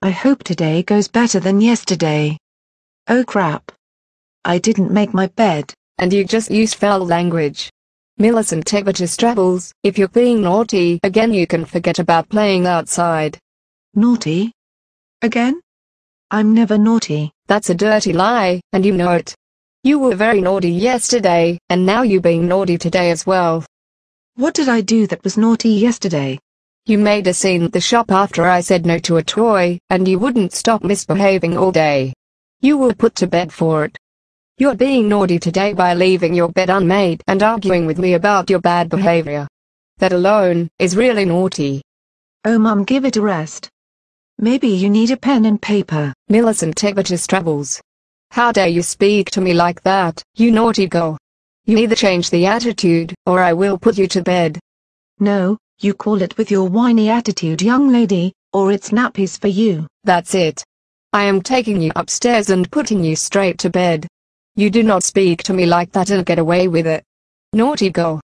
I hope today goes better than yesterday. Oh crap. I didn't make my bed. And you just used foul language. Millicent Tevager's travels, if you're being naughty again you can forget about playing outside. Naughty? Again? I'm never naughty. That's a dirty lie, and you know it. You were very naughty yesterday, and now you are being naughty today as well. What did I do that was naughty yesterday? You made a scene at the shop after I said no to a toy, and you wouldn't stop misbehaving all day. You were put to bed for it. You're being naughty today by leaving your bed unmade and arguing with me about your bad behavior. That alone is really naughty. Oh mum give it a rest. Maybe you need a pen and paper. Millicent Tevich's travels. How dare you speak to me like that, you naughty girl. You either change the attitude, or I will put you to bed. No, you call it with your whiny attitude young lady, or it's nappies for you. That's it. I am taking you upstairs and putting you straight to bed. You do not speak to me like that and get away with it. Naughty girl.